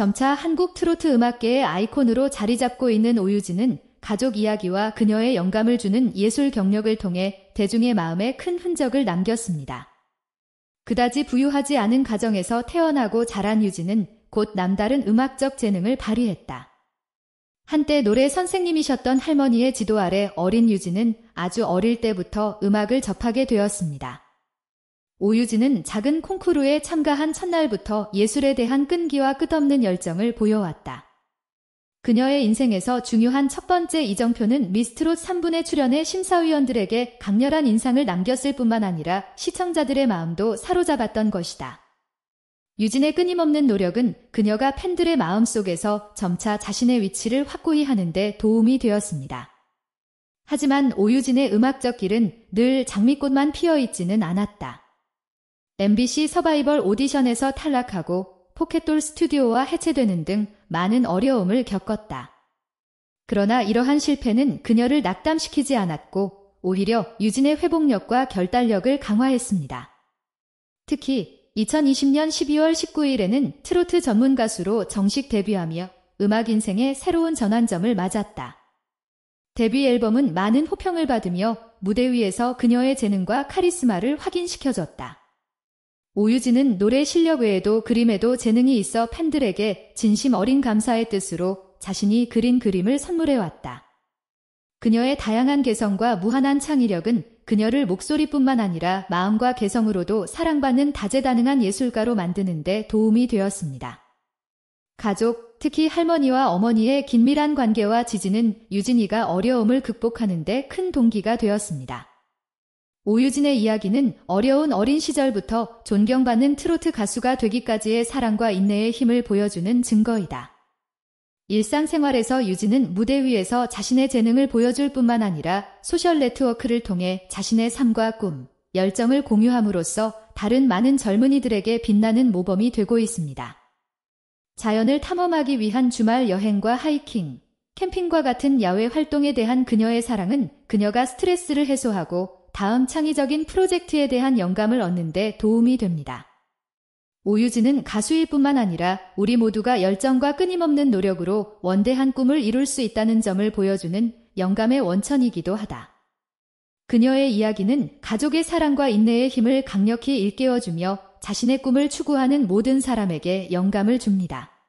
점차 한국 트로트 음악계의 아이콘으로 자리 잡고 있는 오유진은 가족 이야기와 그녀의 영감을 주는 예술 경력을 통해 대중의 마음에 큰 흔적을 남겼습니다. 그다지 부유하지 않은 가정에서 태어나고 자란 유진은 곧 남다른 음악적 재능을 발휘했다. 한때 노래 선생님이셨던 할머니의 지도 아래 어린 유진은 아주 어릴 때부터 음악을 접하게 되었습니다. 오유진은 작은 콩쿠르에 참가한 첫날부터 예술에 대한 끈기와 끝없는 열정을 보여왔다. 그녀의 인생에서 중요한 첫 번째 이정표는 미스트롯 3분의 출연에 심사위원들에게 강렬한 인상을 남겼을 뿐만 아니라 시청자들의 마음도 사로잡았던 것이다. 유진의 끊임없는 노력은 그녀가 팬들의 마음 속에서 점차 자신의 위치를 확고히 하는데 도움이 되었습니다. 하지만 오유진의 음악적 길은 늘 장미꽃만 피어 있지는 않았다. MBC 서바이벌 오디션에서 탈락하고 포켓돌 스튜디오와 해체되는 등 많은 어려움을 겪었다. 그러나 이러한 실패는 그녀를 낙담시키지 않았고 오히려 유진의 회복력과 결단력을 강화했습니다. 특히 2020년 12월 19일에는 트로트 전문 가수로 정식 데뷔하며 음악 인생의 새로운 전환점을 맞았다. 데뷔 앨범은 많은 호평을 받으며 무대 위에서 그녀의 재능과 카리스마를 확인시켜줬다. 오유진은 노래 실력 외에도 그림에도 재능이 있어 팬들에게 진심 어린 감사의 뜻으로 자신이 그린 그림을 선물해왔다. 그녀의 다양한 개성과 무한한 창의력은 그녀를 목소리뿐만 아니라 마음과 개성으로도 사랑받는 다재다능한 예술가로 만드는데 도움이 되었습니다. 가족, 특히 할머니와 어머니의 긴밀한 관계와 지지는 유진이가 어려움을 극복하는데 큰 동기가 되었습니다. 오유진의 이야기는 어려운 어린 시절부터 존경받는 트로트 가수가 되기까지의 사랑과 인내의 힘을 보여주는 증거이다. 일상생활에서 유진은 무대 위에서 자신의 재능을 보여줄 뿐만 아니라 소셜 네트워크를 통해 자신의 삶과 꿈, 열정을 공유함으로써 다른 많은 젊은이들에게 빛나는 모범이 되고 있습니다. 자연을 탐험하기 위한 주말 여행과 하이킹, 캠핑과 같은 야외 활동에 대한 그녀의 사랑은 그녀가 스트레스를 해소하고 다음 창의적인 프로젝트에 대한 영감을 얻는데 도움이 됩니다. 오유진은 가수일 뿐만 아니라 우리 모두가 열정과 끊임없는 노력으로 원대한 꿈을 이룰 수 있다는 점을 보여주는 영감의 원천이기도 하다. 그녀의 이야기는 가족의 사랑과 인내의 힘을 강력히 일깨워주며 자신의 꿈을 추구하는 모든 사람에게 영감을 줍니다.